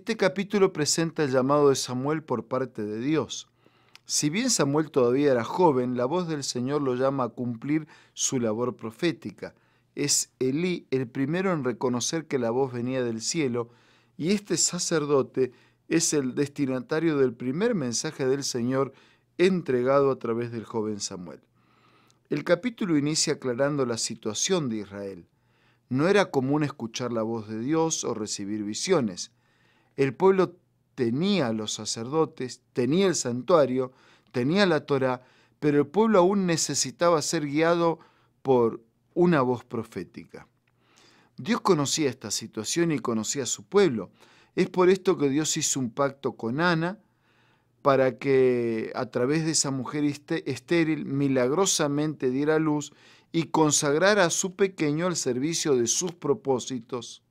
Este capítulo presenta el llamado de Samuel por parte de Dios. Si bien Samuel todavía era joven, la voz del Señor lo llama a cumplir su labor profética. Es Elí el primero en reconocer que la voz venía del cielo y este sacerdote es el destinatario del primer mensaje del Señor entregado a través del joven Samuel. El capítulo inicia aclarando la situación de Israel. No era común escuchar la voz de Dios o recibir visiones. El pueblo tenía los sacerdotes, tenía el santuario, tenía la Torá, pero el pueblo aún necesitaba ser guiado por una voz profética. Dios conocía esta situación y conocía a su pueblo. Es por esto que Dios hizo un pacto con Ana para que a través de esa mujer este, estéril milagrosamente diera luz y consagrara a su pequeño al servicio de sus propósitos.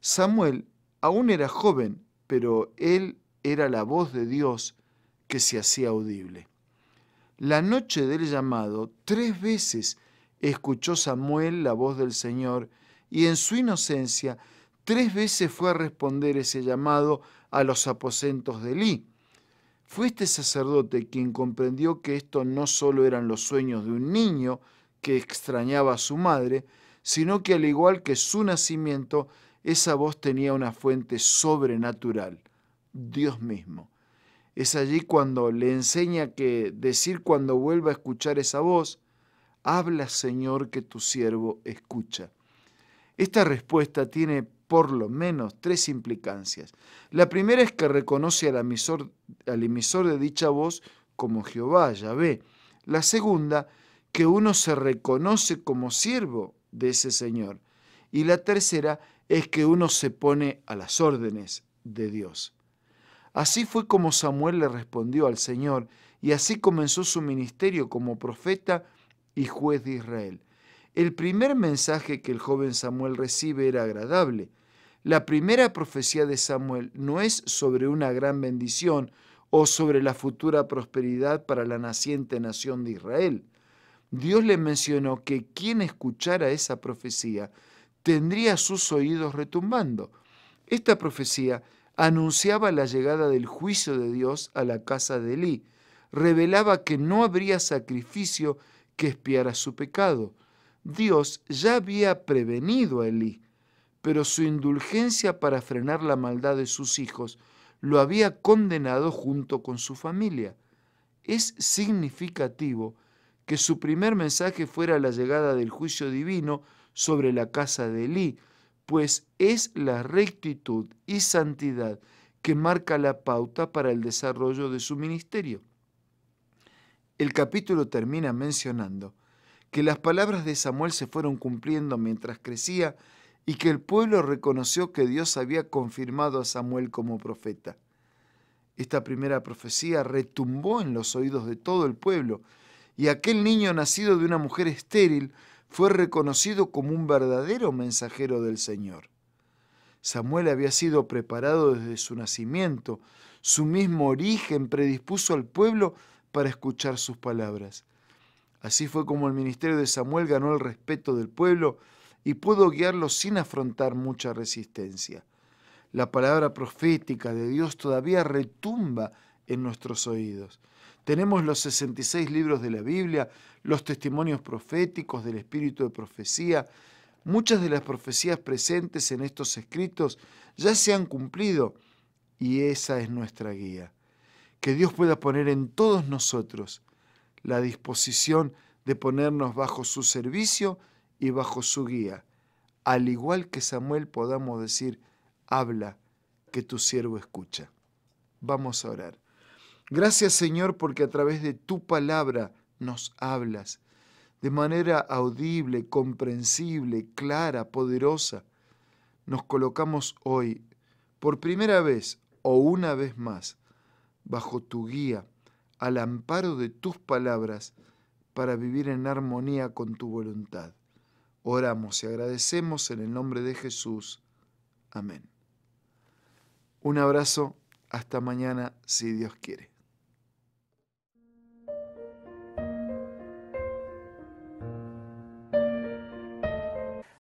Samuel Aún era joven, pero él era la voz de Dios que se hacía audible. La noche del llamado, tres veces escuchó Samuel la voz del Señor y en su inocencia tres veces fue a responder ese llamado a los aposentos de Elí. Fue este sacerdote quien comprendió que esto no solo eran los sueños de un niño que extrañaba a su madre, sino que al igual que su nacimiento, esa voz tenía una fuente sobrenatural, Dios mismo. Es allí cuando le enseña que decir cuando vuelva a escuchar esa voz, habla Señor que tu siervo escucha. Esta respuesta tiene por lo menos tres implicancias. La primera es que reconoce al emisor, al emisor de dicha voz como Jehová, Yahvé. La segunda, que uno se reconoce como siervo de ese Señor. Y la tercera es que uno se pone a las órdenes de Dios. Así fue como Samuel le respondió al Señor y así comenzó su ministerio como profeta y juez de Israel. El primer mensaje que el joven Samuel recibe era agradable. La primera profecía de Samuel no es sobre una gran bendición o sobre la futura prosperidad para la naciente nación de Israel. Dios le mencionó que quien escuchara esa profecía tendría sus oídos retumbando. Esta profecía anunciaba la llegada del juicio de Dios a la casa de Elí, revelaba que no habría sacrificio que espiara su pecado. Dios ya había prevenido a Elí, pero su indulgencia para frenar la maldad de sus hijos lo había condenado junto con su familia. Es significativo que su primer mensaje fuera la llegada del juicio divino sobre la casa de Elí, pues es la rectitud y santidad que marca la pauta para el desarrollo de su ministerio. El capítulo termina mencionando que las palabras de Samuel se fueron cumpliendo mientras crecía y que el pueblo reconoció que Dios había confirmado a Samuel como profeta. Esta primera profecía retumbó en los oídos de todo el pueblo, y aquel niño nacido de una mujer estéril fue reconocido como un verdadero mensajero del Señor. Samuel había sido preparado desde su nacimiento, su mismo origen predispuso al pueblo para escuchar sus palabras. Así fue como el ministerio de Samuel ganó el respeto del pueblo y pudo guiarlo sin afrontar mucha resistencia. La palabra profética de Dios todavía retumba en nuestros oídos. Tenemos los 66 libros de la Biblia, los testimonios proféticos del espíritu de profecía. Muchas de las profecías presentes en estos escritos ya se han cumplido y esa es nuestra guía. Que Dios pueda poner en todos nosotros la disposición de ponernos bajo su servicio y bajo su guía. Al igual que Samuel podamos decir, habla, que tu siervo escucha. Vamos a orar. Gracias Señor porque a través de tu palabra nos hablas de manera audible, comprensible, clara, poderosa. Nos colocamos hoy por primera vez o una vez más bajo tu guía, al amparo de tus palabras, para vivir en armonía con tu voluntad. Oramos y agradecemos en el nombre de Jesús. Amén. Un abrazo, hasta mañana, si Dios quiere.